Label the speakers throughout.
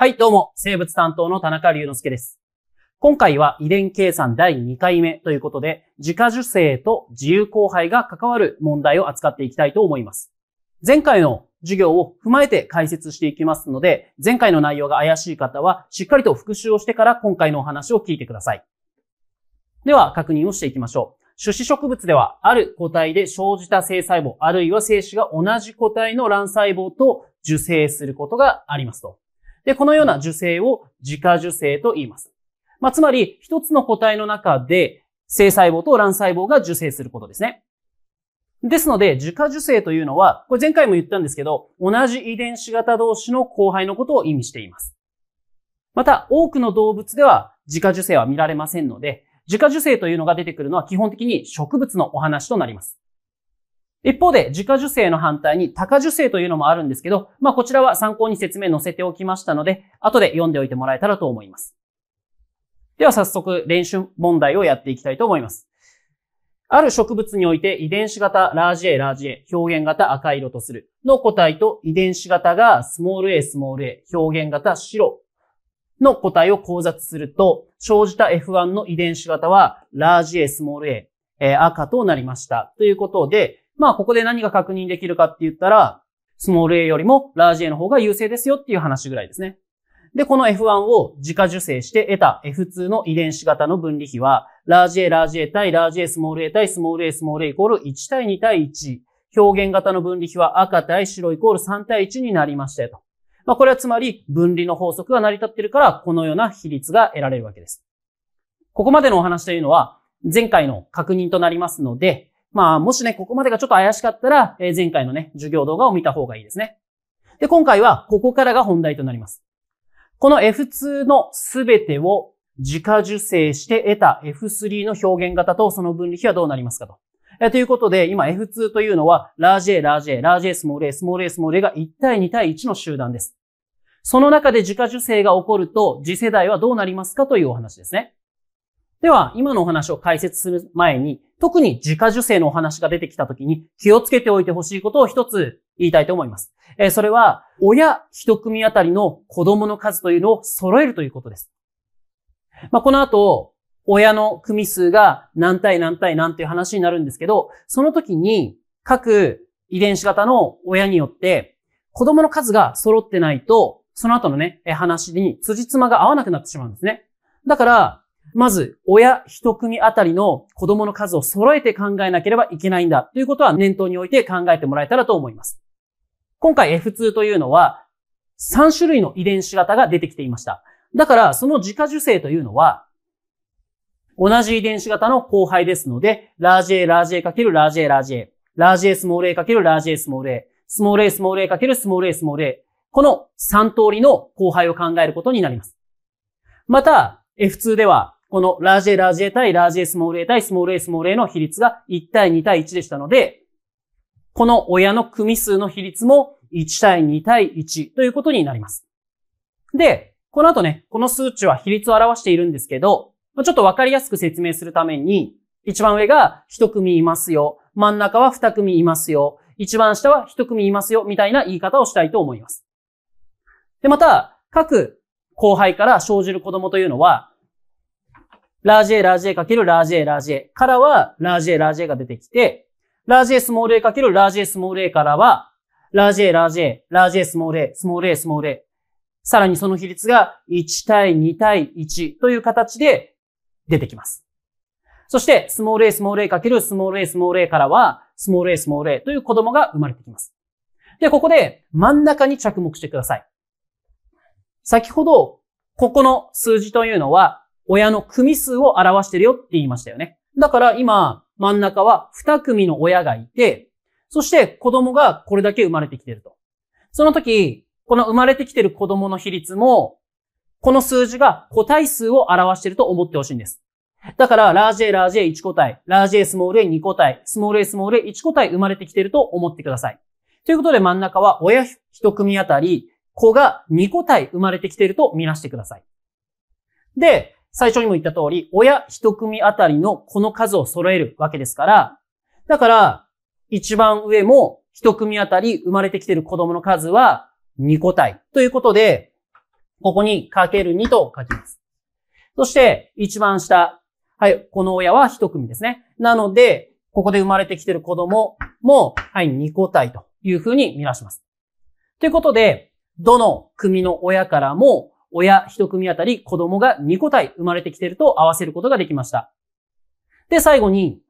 Speaker 1: はい、どうも、生物担当の田中隆之介です。今回は遺伝計算第2回目ということで、自家受精と自由交配が関わる問題を扱っていきたいと思います。前回の授業を踏まえて解説していきますので、前回の内容が怪しい方は、しっかりと復習をしてから今回のお話を聞いてください。では、確認をしていきましょう。種子植物では、ある個体で生じた性細胞、あるいは精子が同じ個体の卵細胞と受精することがありますと。で、このような受精を自家受精と言います。まあ、つまり、一つの個体の中で、性細胞と卵細胞が受精することですね。ですので、自家受精というのは、これ前回も言ったんですけど、同じ遺伝子型同士の交配のことを意味しています。また、多くの動物では、自家受精は見られませんので、自家受精というのが出てくるのは基本的に植物のお話となります。一方で、自家受精の反対に多家受精というのもあるんですけど、まあこちらは参考に説明載せておきましたので、後で読んでおいてもらえたらと思います。では早速練習問題をやっていきたいと思います。ある植物において遺伝子型ラージ A ラージ A 表現型赤色とするの個体と遺伝子型がスモール A スモール A 表現型白の個体を考察すると生じた F1 の遺伝子型はラージ A スモール A、え赤となりました。ということで、まあ、ここで何が確認できるかって言ったら、スモール A よりもラージ A の方が優勢ですよっていう話ぐらいですね。で、この F1 を自家受精して得た F2 の遺伝子型の分離比は、ラージ A、ラージ A 対ラージ A、スモール A 対スモール A、スモール A イコール1対2対1。表現型の分離比は赤対白イコール3対1になりましたよと。まあ、これはつまり分離の法則が成り立っているから、このような比率が得られるわけです。ここまでのお話というのは、前回の確認となりますので、まあ、もしね、ここまでがちょっと怪しかったら、えー、前回のね、授業動画を見た方がいいですね。で、今回は、ここからが本題となります。この F2 のすべてを自家受精して得た F3 の表現型とその分離比はどうなりますかと。えということで、今 F2 というのは、ラージ A、ラージ A、ラージ A、スモール A、スモール A、スモール A が1対2対1の集団です。その中で自家受精が起こると、次世代はどうなりますかというお話ですね。では、今のお話を解説する前に、特に自家受精のお話が出てきた時に気をつけておいてほしいことを一つ言いたいと思います。えそれは、親一組あたりの子供の数というのを揃えるということです。まあ、この後、親の組数が何対何対何という話になるんですけど、その時に各遺伝子型の親によって子供の数が揃ってないと、その後のね、話に辻褄が合わなくなってしまうんですね。だから、まず、親一組あたりの子供の数を揃えて考えなければいけないんだということは念頭において考えてもらえたらと思います。今回 F2 というのは3種類の遺伝子型が出てきていました。だから、その自家受精というのは、同じ遺伝子型の後輩ですので、ラージ A、ラージ A かけるラージ A、ラージ A、ラージ A スモール A かけるラージ A スモール A、スモール A、スモール A かけるスモール A、スモール A、この3通りの後輩を考えることになります。また、F2 では、このラージ A ラージ A 対ラージ A スモール A 対スモール A スモール A の比率が1対2対1でしたので、この親の組数の比率も1対2対1ということになります。で、この後ね、この数値は比率を表しているんですけど、ちょっとわかりやすく説明するために、一番上が1組いますよ。真ん中は2組いますよ。一番下は1組いますよ。みたいな言い方をしたいと思います。で、また、各後輩から生じる子供というのは、ラージ A ラージ A かけるラージ A ラージ A からは、ラージ A ラージ A が出てきて、ラージ A スモール A かけるラージ A スモール A からは、ラージ A ラージ A ラージ A スモール A スモール A スモール A。さらにその比率が1対2対1という形で出てきます。そして、スモール A スモール A かけるスモール A スモール A からは、スモール A スモール A という子供が生まれてきます。で、ここで真ん中に着目してください。先ほど、ここの数字というのは、親の組数を表してるよって言いましたよね。だから今、真ん中は2組の親がいて、そして子供がこれだけ生まれてきてると。その時、この生まれてきてる子供の比率も、この数字が個体数を表してると思ってほしいんです。だから、ラージ A、ラージ A 1個体、ラージ A、スモール A 2個体、スモール A、スモール A 1個体生まれてきてると思ってください。ということで真ん中は親1組あたり、子が2個体生まれてきてるとみなしてください。で、最初にも言った通り、親一組あたりのこの数を揃えるわけですから、だから、一番上も一組あたり生まれてきている子供の数は2個体。ということで、ここにかける2と書きます。そして、一番下。はい、この親は一組ですね。なので、ここで生まれてきている子供も、はい、2個体というふうに見出します。ということで、どの組の親からも、親一組あたり子供が2個体生まれてきてると合わせることができました。で、最後に、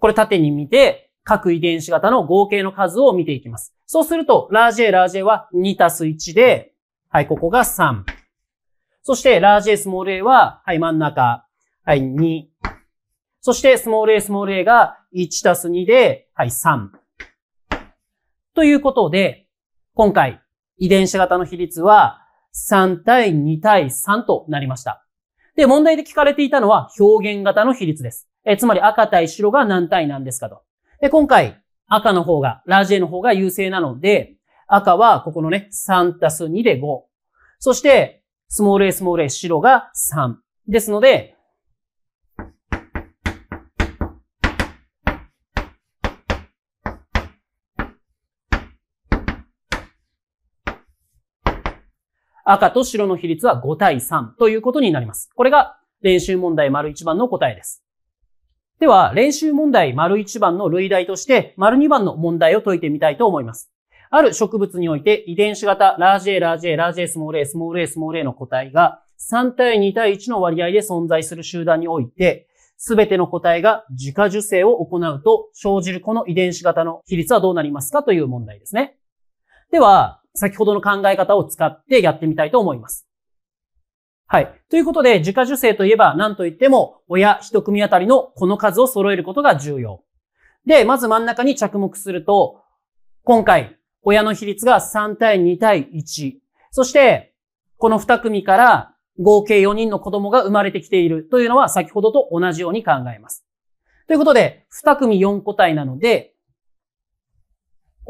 Speaker 1: これ縦に見て、各遺伝子型の合計の数を見ていきます。そうすると、ラージ A、ラージ A は2たす1で、はい、ここが3。そして、ラージ A、スモール A は、はい、真ん中、はい、2。そして、スモール A、スモール A が1たす2で、はい、3。ということで、今回、遺伝子型の比率は、3対2対3となりました。で、問題で聞かれていたのは表現型の比率です。えつまり赤対白が何対何ですかと。で、今回、赤の方が、ラージエの方が優勢なので、赤はここのね、3たす2で5。そして、スモール A、スモール A、白が3。ですので、赤と白の比率は5対3ということになります。これが練習問題丸1番の答えです。では、練習問題丸1番の類題として、丸2番の問題を解いてみたいと思います。ある植物において遺伝子型ラージ A、ラージ A、ラージ A、スモール A、スモール A、スモール A の個体が3対2対1の割合で存在する集団において、すべての個体が自家受精を行うと生じるこの遺伝子型の比率はどうなりますかという問題ですね。では、先ほどの考え方を使ってやってみたいと思います。はい。ということで、自家受精といえば何と言っても、親一組あたりのこの数を揃えることが重要。で、まず真ん中に着目すると、今回、親の比率が3対2対1。そして、この2組から合計4人の子供が生まれてきているというのは先ほどと同じように考えます。ということで、2組4個体なので、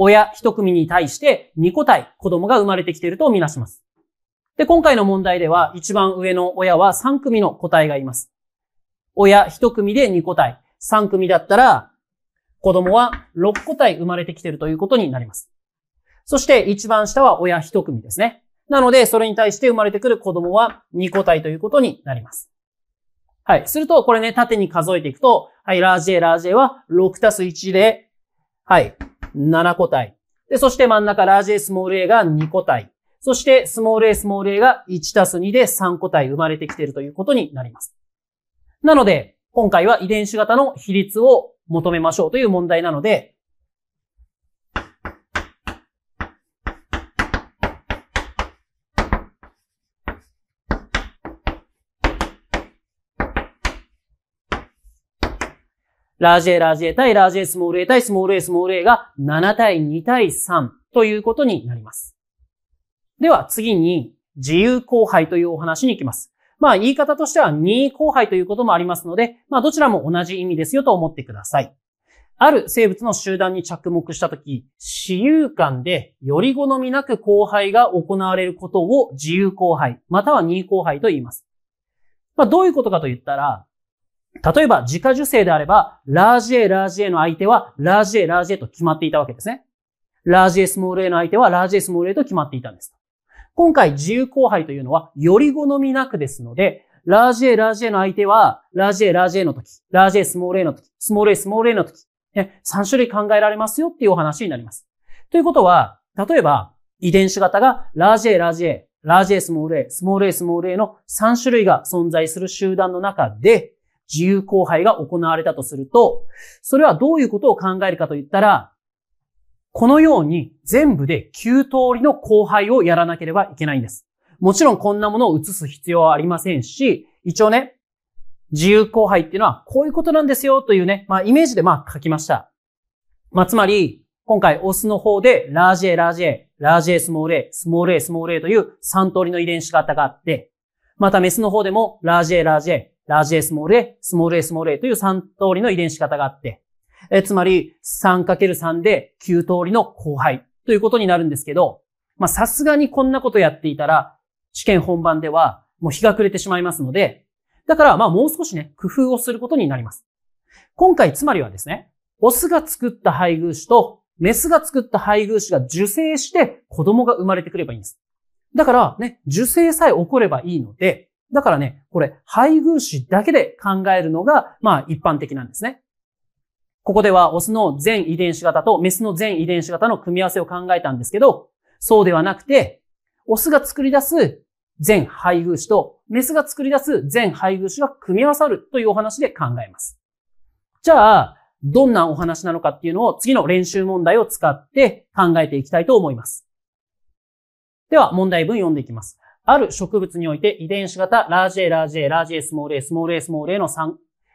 Speaker 1: 親一組に対して2個体子供が生まれてきているとみなします。で、今回の問題では一番上の親は3組の個体がいます。親一組で2個体、3組だったら子供は6個体生まれてきているということになります。そして一番下は親一組ですね。なので、それに対して生まれてくる子供は2個体ということになります。はい。すると、これね、縦に数えていくと、はい、ラージ A、ラージ A は6たす1で、はい、7個体。で、そして真ん中、ラージ A、スモール A が2個体。そして、スモール A、スモール A が1たす2で3個体生まれてきているということになります。なので、今回は遺伝子型の比率を求めましょうという問題なので、ラージ A、ラージ A 対ラージ A、スモール A 対スモール A、スモール A が7対2対3ということになります。では次に自由交配というお話に行きます。まあ言い方としては任意交配ということもありますので、まあどちらも同じ意味ですよと思ってください。ある生物の集団に着目したとき、私有間でより好みなく交配が行われることを自由交配、または任意交配と言います。まあどういうことかと言ったら、例えば、自家受精であれば、ラージ A、ラージ A の相手は、ラージ A、ラージ A と決まっていたわけですね。ラージ A、スモール A の相手は、ラージ A、スモール A と決まっていたんです。今回、自由交配というのは、より好みなくですので、ラージ A、ラージ A の相手は、ラージ A、ラージ A の時、ラージ A、スモール A の時、スモール A、スモール A の時、ね、3種類考えられますよっていうお話になります。ということは、例えば、遺伝子型が、ラージ A、ラージ A、ラージ A、スモール A、スモール A、スモール A の3種類が存在する集団の中で、自由交配が行われたとすると、それはどういうことを考えるかと言ったら、このように全部で9通りの交配をやらなければいけないんです。もちろんこんなものを移す必要はありませんし、一応ね、自由交配っていうのはこういうことなんですよというね、まあイメージでまあ書きました。まあつまり、今回オスの方でラージ A、ラージ A、ラージ A、スモール A、スモール A、スモール A という3通りの遺伝子型があって、またメスの方でもラージ A、ラージ A、ラージエスモールエ、スモールエスモールエという3通りの遺伝子型があって、えつまり 3×3 で9通りの後輩ということになるんですけど、まあ、さすがにこんなことやっていたら、試験本番ではもう日が暮れてしまいますので、だからまあもう少しね、工夫をすることになります。今回つまりはですね、オスが作った配偶子とメスが作った配偶子が受精して子供が生まれてくればいいんです。だからね、受精さえ起こればいいので、だからね、これ、配偶詞だけで考えるのが、まあ一般的なんですね。ここでは、オスの全遺伝子型とメスの全遺伝子型の組み合わせを考えたんですけど、そうではなくて、オスが作り出す全配偶詞とメスが作り出す全配偶詞が組み合わさるというお話で考えます。じゃあ、どんなお話なのかっていうのを次の練習問題を使って考えていきたいと思います。では、問題文読んでいきます。ある植物において遺伝子型ラージ A、ラージ A、ラージ A、スモール A、スモール A、スモール A の3、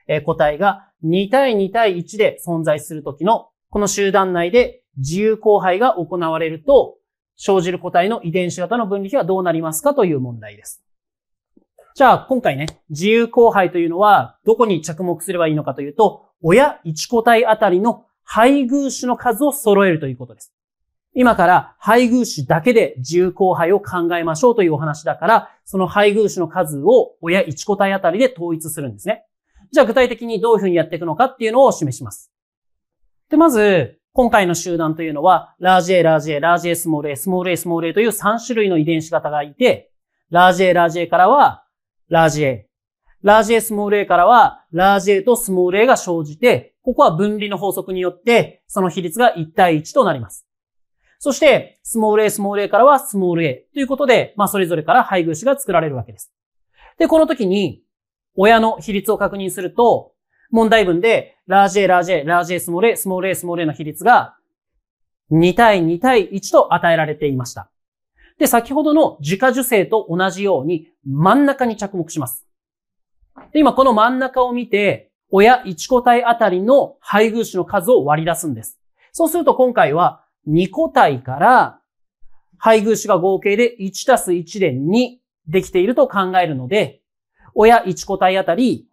Speaker 1: え個体が2対2対1で存在するときの、この集団内で自由交配が行われると、生じる個体の遺伝子型の分離比はどうなりますかという問題です。じゃあ、今回ね、自由交配というのは、どこに着目すればいいのかというと、親1個体あたりの配偶種の数を揃えるということです。今から配偶子だけで自由交配を考えましょうというお話だから、その配偶子の数を親1個体あたりで統一するんですね。じゃあ具体的にどういうふうにやっていくのかっていうのを示します。で、まず、今回の集団というのは、ラージ A、ラージ A、ラージ A、スモール A、スモール A、スモール A という3種類の遺伝子型がいて、ラージ A、ラージ A からは、ラージ A。ラージ A、スモール A からは、ラージ A とスモール A が生じて、ここは分離の法則によって、その比率が1対1となります。そして、スモール a、スモール a からはスモール a ということで、まあそれぞれから配偶子が作られるわけです。で、この時に、親の比率を確認すると、問題文で、ラージ a、ラージ a、ラージ a、スモール a、スモール a、スモール a の比率が、2対2対1と与えられていました。で、先ほどの自家受精と同じように、真ん中に着目します。で、今この真ん中を見て、親1個体あたりの配偶子の数を割り出すんです。そうすると今回は、2個体から、配偶子が合計で1たす1で2できていると考えるので、親1個体あたり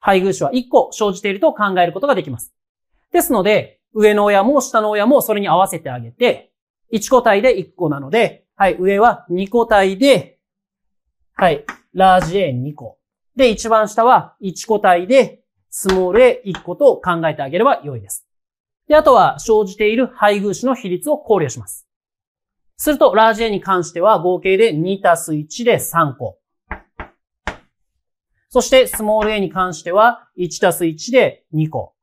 Speaker 1: 配偶者は1個生じていると考えることができます。ですので、上の親も下の親もそれに合わせてあげて、1個体で1個なので、はい、上は2個体で、はい、ラージ A2 個。で、一番下は1個体で、スモール A1 個と考えてあげれば良いです。で、あとは生じている配偶子の比率を考慮します。すると、ラージ A に関しては合計で2たす1で3個。そして、スモール a に関しては、1たす1で2個。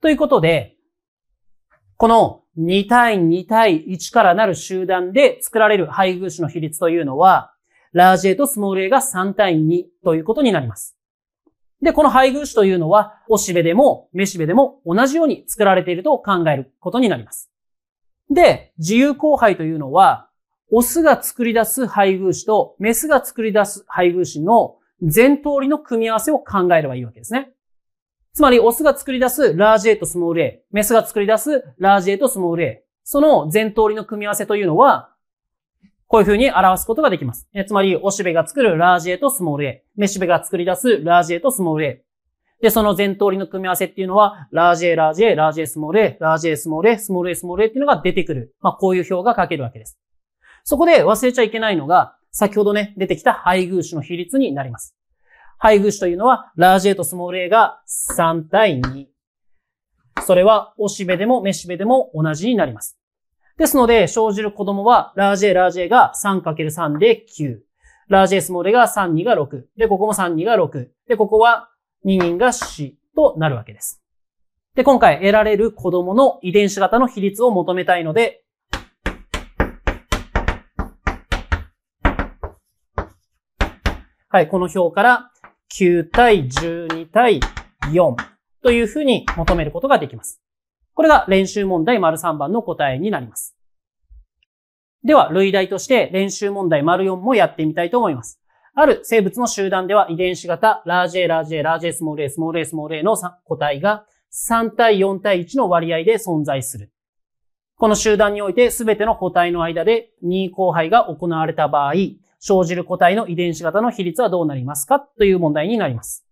Speaker 1: ということで、この2対2対1からなる集団で作られる配偶子の比率というのは、ラージ A とスモール a が3対2ということになります。で、この配偶子というのは、おしべでもめしべでも同じように作られていると考えることになります。で、自由交配というのは、オスが作り出す配偶子とメスが作り出す配偶子の全通りの組み合わせを考えればいいわけですね。つまり、オスが作り出すラージ A とスモール A、メスが作り出すラージ A とスモール A、その全通りの組み合わせというのは、こういう風に表すことができます。えつまり、オシベが作るラージ A とスモール A、メシベが作り出すラージ A とスモール A。で、その全通りの組み合わせっていうのは、ラージ A、ラージ A、ラージ A、スモール A、ラージ A、スモール A、スモール A、スモール A っていうのが出てくる。まあ、こういう表が書けるわけです。そこで忘れちゃいけないのが、先ほどね、出てきた配偶子の比率になります。配偶子というのは、ラージ A とスモール A が3対2。それは、おしべでもめしべでも同じになります。ですので、生じる子供は、ラージ A、ラージ A が 3×3 で9。ラージ A、スモール A が3、2が6。で、ここも3、2が6。で、ここは2人が4となるわけです。で、今回得られる子供の遺伝子型の比率を求めたいので、はい、この表から9対12対4というふうに求めることができます。これが練習問題丸3番の答えになります。では、類題として練習問題丸4もやってみたいと思います。ある生物の集団では遺伝子型、ラージ A、ラージ A、ラージ A、スモール A、スモール A、スモール A の個体が3対4対1の割合で存在する。この集団において全ての個体の間で2交配が行われた場合、生じる個体の遺伝子型の比率はどうなりますかという問題になります。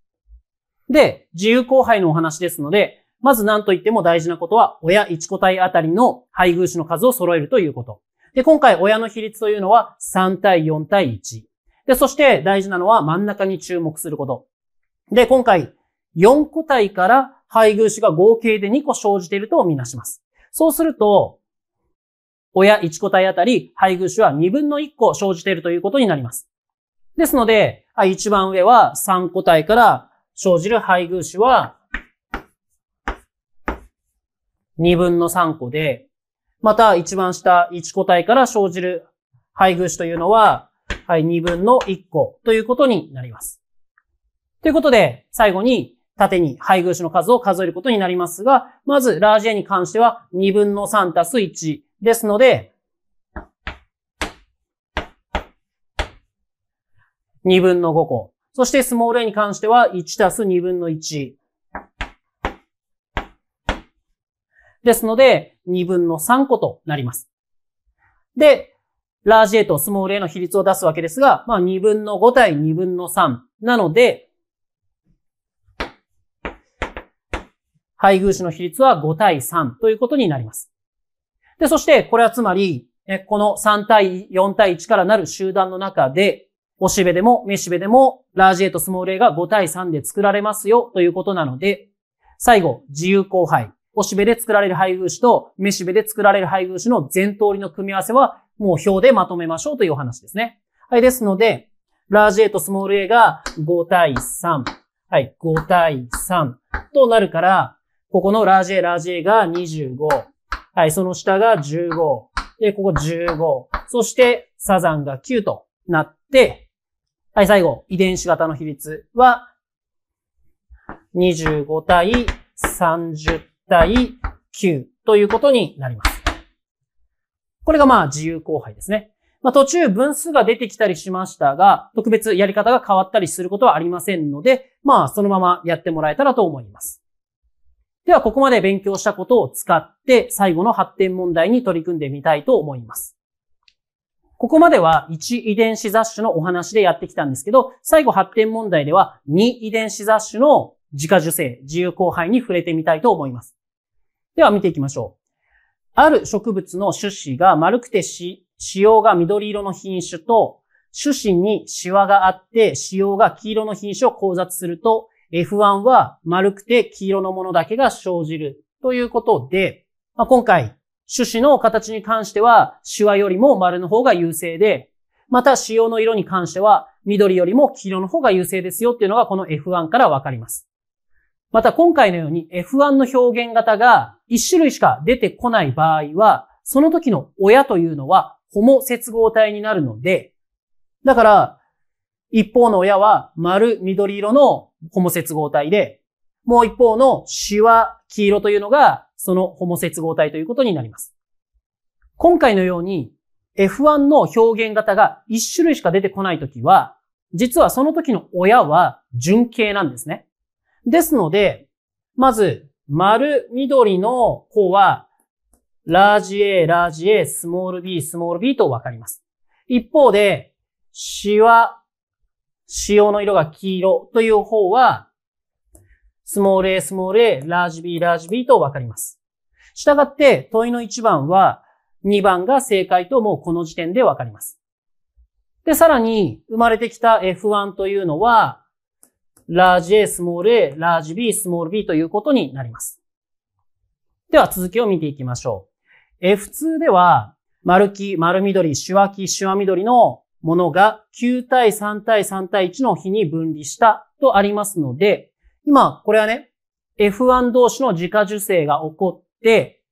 Speaker 1: で、自由交配のお話ですので、まず何と言っても大事なことは、親1個体あたりの配偶子の数を揃えるということ。で、今回親の比率というのは3対4対1。で、そして大事なのは真ん中に注目すること。で、今回4個体から配偶子が合計で2個生じているとみなします。そうすると、親1個体あたり配偶子は2分の1個生じているということになります。ですので、一番上は3個体から生じる配偶子は2分の3個で、また一番下1個体から生じる配偶子というのは、はい、2分の1個ということになります。ということで、最後に縦に配偶子の数を数えることになりますが、まず、ラージ A に関しては、2分の3たす1、ですので、2分の5個。そしてスモール a に関しては1たす2分の1。ですので、2分の3個となります。で、ラージ A とスモール a の比率を出すわけですが、まあ2分の5対2分の3なので、配偶子の比率は5対3ということになります。で、そしてこれはつまり、この3対4対1からなる集団の中で、おしべでもめしべでもラージエとスモール A が5対3で作られますよということなので、最後、自由交配。おしべで作られる配偶子とめしべで作られる配偶子の全通りの組み合わせはもう表でまとめましょうというお話ですね。はい、ですので、ラージエとスモール A が5対3。はい、5対3となるから、ここのラージエ、ラージエが25。はい、その下が15。で、ここ15。そして、サザンが9となって、はい、最後、遺伝子型の比率は、25対30対9ということになります。これがまあ自由交配ですね。まあ、途中分数が出てきたりしましたが、特別やり方が変わったりすることはありませんので、まあそのままやってもらえたらと思います。では、ここまで勉強したことを使って、最後の発展問題に取り組んでみたいと思います。ここまでは1遺伝子雑種のお話でやってきたんですけど、最後発展問題では2遺伝子雑種の自家受精、自由交配に触れてみたいと思います。では見ていきましょう。ある植物の種子が丸くてし、使用が緑色の品種と、種子にシワがあって、使用が黄色の品種を交雑すると、F1 は丸くて黄色のものだけが生じるということで、まあ、今回、種子の形に関しては、シワよりも丸の方が優勢で、また、仕様の色に関しては、緑よりも黄色の方が優勢ですよっていうのが、この F1 からわかります。また、今回のように F1 の表現型が1種類しか出てこない場合は、その時の親というのは、ホモ接合体になるので、だから、一方の親は丸緑色のホモ接合体で、もう一方のシワ黄色というのがそのホモ接合体ということになります。今回のように F1 の表現型が1種類しか出てこないときは、実はその時の親は純系なんですね。ですので、まず、丸緑の方は、ラージ A、ラージ A、スモール B、スモール B とわかります。一方で、シワ用の色が黄色という方は、スモール A、スモール A、ラージ B、ラージ B とわかります。したがって、問いの1番は、2番が正解ともうこの時点でわかります。で、さらに、生まれてきた F1 というのは、ラージ A、スモール A、ラージ B、スモール B ということになります。では、続きを見ていきましょう。F2 では、丸木、丸緑、シワ木、シワ緑のものが9対3対3対1の比に分離したとありますので、今、これはね、F1 同士の自家受精が起こって、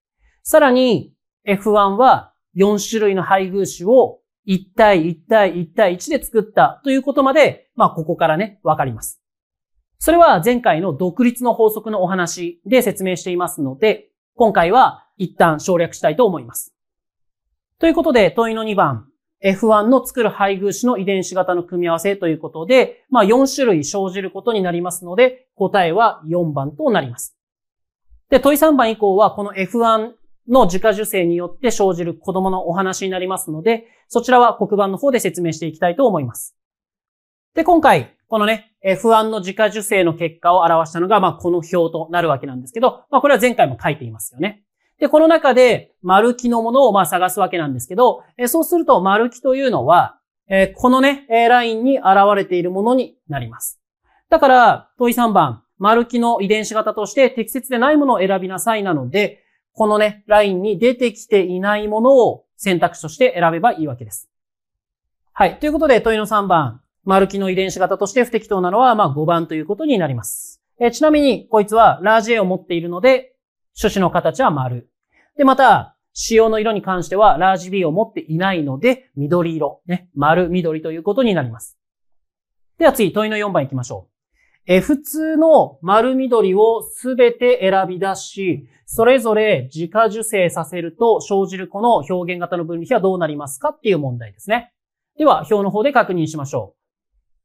Speaker 1: さらに F1 は4種類の配偶子を1対1対1対1で作ったということまで、まあ、ここからね、わかります。それは前回の独立の法則のお話で説明していますので、今回は一旦省略したいと思います。ということで、問いの2番。F1 の作る配偶子の遺伝子型の組み合わせということで、まあ4種類生じることになりますので、答えは4番となります。で、問い3番以降は、この F1 の自家受精によって生じる子供のお話になりますので、そちらは黒板の方で説明していきたいと思います。で、今回、このね、F1 の自家受精の結果を表したのが、まあ、この表となるわけなんですけど、まあ、これは前回も書いていますよね。で、この中で、丸木のものをまあ探すわけなんですけど、えそうすると、丸木というのは、えこのね、えラインに現れているものになります。だから、問い3番、丸木の遺伝子型として適切でないものを選びなさいなので、このね、ラインに出てきていないものを選択肢として選べばいいわけです。はい。ということで、問いの3番、丸木の遺伝子型として不適当なのは、まあ5番ということになります。えちなみに、こいつはラージ A を持っているので、種子の形は丸。で、また、塩の色に関しては、ラージ B を持っていないので、緑色。ね。丸、緑ということになります。では次、問いの4番行きましょう。え、普通の丸緑をすべて選び出し、それぞれ自家受精させると生じるこの表現型の分離比はどうなりますかっていう問題ですね。では、表の方で確認しましょ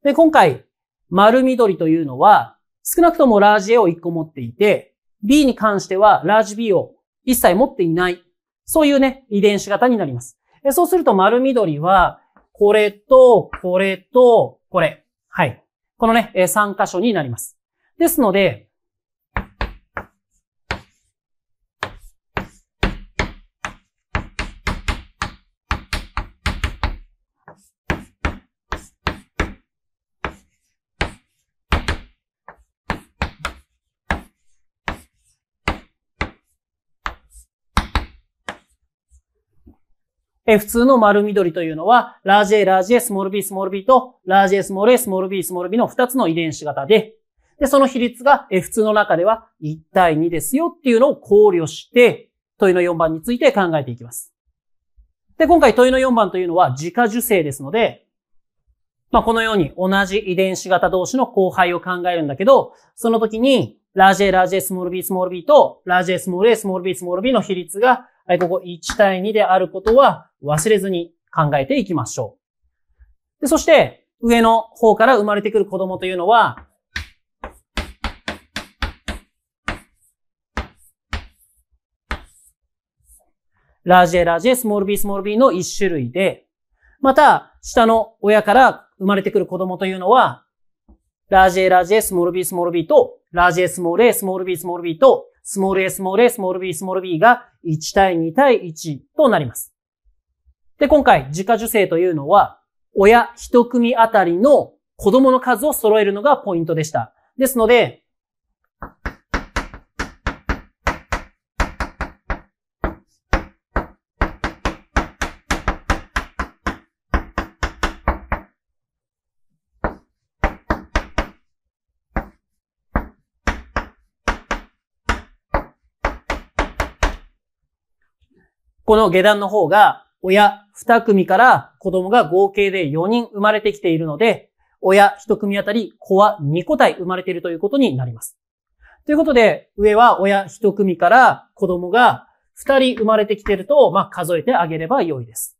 Speaker 1: う。で、今回、丸緑というのは、少なくともラージ A を1個持っていて、B に関しては、ラージ B を一切持っていない。そういうね、遺伝子型になります。そうすると、丸緑は、これと、これと、これ。はい。このね、3箇所になります。ですので、え普通の丸緑というのは、ラージ A、ラージ A、スモール B、スモール B と、ラージ A、スモール A、スモール B、スモール B の2つの遺伝子型で、で、その比率が、え普通の中では1対2ですよっていうのを考慮して、問いの4番について考えていきます。で、今回問いの4番というのは自家受精ですので、まあ、このように同じ遺伝子型同士の交配を考えるんだけど、その時に、ラージ A、ラージ A、スモール B、スモール B と、ラージ A、スモール A、スモール B、スモール B の比率が、ここ1対2であることは、忘れずに考えていきましょう。でそして、上の方から生まれてくる子供というのは、ラージエラージエ、スモールビー、スモールビーの一種類で、また、下の親から生まれてくる子供というのは、ラージエラージエ、スモールビー、スモールビーと、ラージエスモール a、スモールビー、スモールビーと、スモール a、スモール a、スモールビー、スモールビーが1対2対1となります。で、今回、自家受精というのは、親一組あたりの子供の数を揃えるのがポイントでした。ですので、この下段の方が親2組から子供が合計で4人生まれてきているので、親1組あたり子は2個体生まれているということになります。ということで、上は親1組から子供が2人生まれてきていると、まあ、数えてあげれば良いです。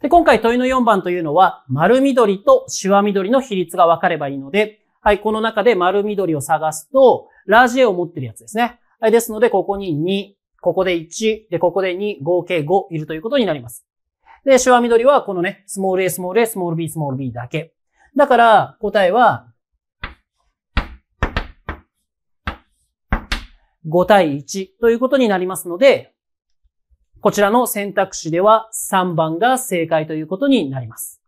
Speaker 1: で、今回問いの4番というのは、丸緑とシワ緑の比率が分かればいいので、はい、この中で丸緑を探すと、ラージエを持ってるやつですね。はい、ですので、ここにここで1、で、ここで2、合計5いるということになります。で、手話緑はこのね、スモール a、スモール a、スモール b、スモール b だけ。だから、答えは、5対1ということになりますので、こちらの選択肢では3番が正解ということになります。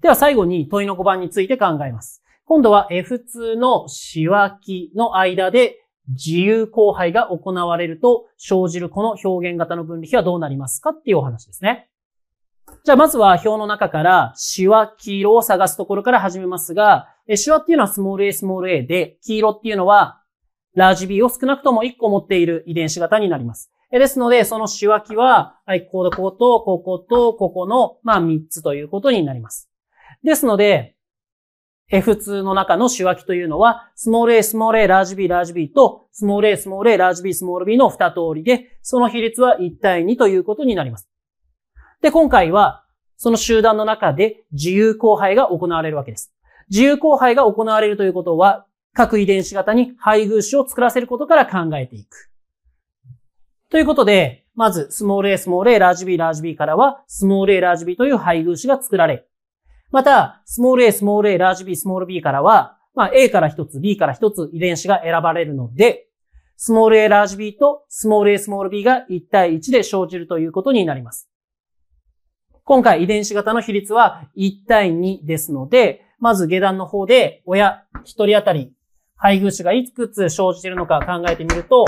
Speaker 1: では最後に問いの5番について考えます。今度は F2 の仕分きの間で自由交配が行われると生じるこの表現型の分離比はどうなりますかっていうお話ですね。じゃあまずは表の中からシワ、黄色を探すところから始めますが、シワっていうのはスモール a、スモール a で、黄色っていうのはラージ b を少なくとも1個持っている遺伝子型になります。ですので、そのシワキは、はい、ここと、ここと、ここの、まあ、3つということになります。ですので、F2 の中の仕分けというのは、スモール A、スモール A、ラージ B、ラージ B と、スモール A、スモール A、ラージ B、スモール B の2通りで、その比率は1対2ということになります。で、今回は、その集団の中で自由交配が行われるわけです。自由交配が行われるということは、各遺伝子型に配偶子を作らせることから考えていく。ということで、まず、スモール A、スモール A、ラージ B、ラージ B からは、スモール A、ラージ B という配偶子が作られ、また、スモール a、スモール a、ラージ b、スモール b からは、まあ、a から一つ、b から一つ遺伝子が選ばれるので、スモール a、ラージ b とスモール a、スモール b が1対1で生じるということになります。今回遺伝子型の比率は1対2ですので、まず下段の方で親1人当たり配偶子がいくつ生じているのか考えてみると、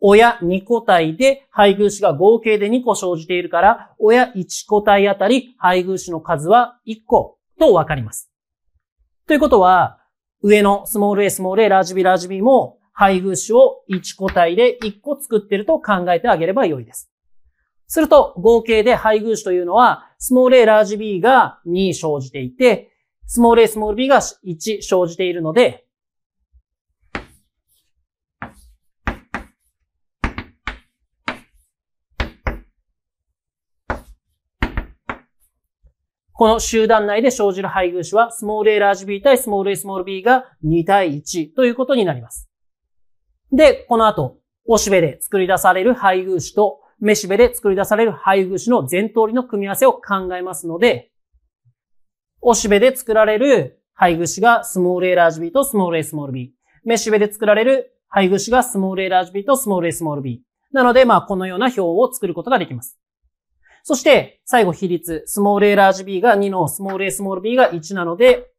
Speaker 1: 親2個体で配偶子が合計で2個生じているから、親1個体あたり配偶子の数は1個とわかります。ということは、上のスモール a スモール a ラージ b ラージ b も配偶子を1個体で1個作っていると考えてあげればよいです。すると、合計で配偶子というのは、スモール a ラージ b が2生じていて、スモール a スモール b が1生じているので、この集団内で生じる配偶子は、スモール a ラージ b 対スモール a スモール b が2対1ということになります。で、この後、おしべで作り出される配偶子と、めしべで作り出される配偶子の全通りの組み合わせを考えますので、おしべで作られる配偶子がスモール a ラージ b とスモール a スモール b。めしべで作られる配偶子がスモール a ラージ b とスモール a スモール b。なので、まあ、このような表を作ることができます。そして、最後比率、スモール A ラージ B が2のスモール A スモール B が1なので、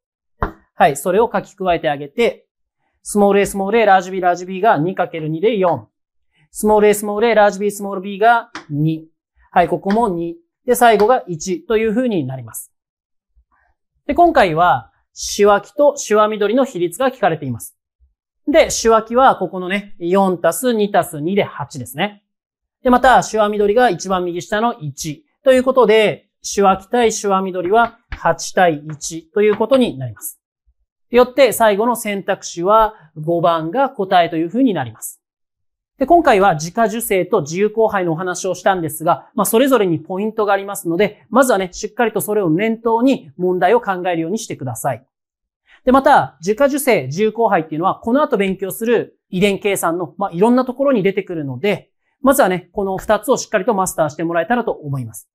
Speaker 1: はい、それを書き加えてあげて、スモール A スモール A ラージ B ラージ B が 2×2 で4。スモール A スモール A ラージ B スモール B が2。はい、ここも2。で、最後が1という風になります。で、今回は、シワキとシワ緑の比率が聞かれています。で、シワキはここのね、4たす2たす2で8ですね。で、また、シワ緑が一番右下の1。ということで、シワ期対シワ緑は8対1ということになります。よって最後の選択肢は5番が答えというふうになります。で今回は自家受精と自由交配のお話をしたんですが、まあ、それぞれにポイントがありますので、まずはね、しっかりとそれを念頭に問題を考えるようにしてください。で、また、自家受精、自由交配っていうのは、この後勉強する遺伝計算の、まあ、いろんなところに出てくるので、まずはね、この二つをしっかりとマスターしてもらえたらと思います。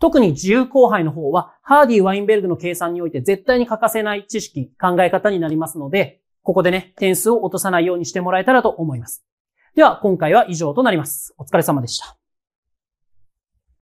Speaker 1: 特に自由交配の方は、ハーディ・ワインベルグの計算において絶対に欠かせない知識、考え方になりますので、ここでね、点数を落とさないようにしてもらえたらと思います。では、今回は以上となります。お疲れ様でした。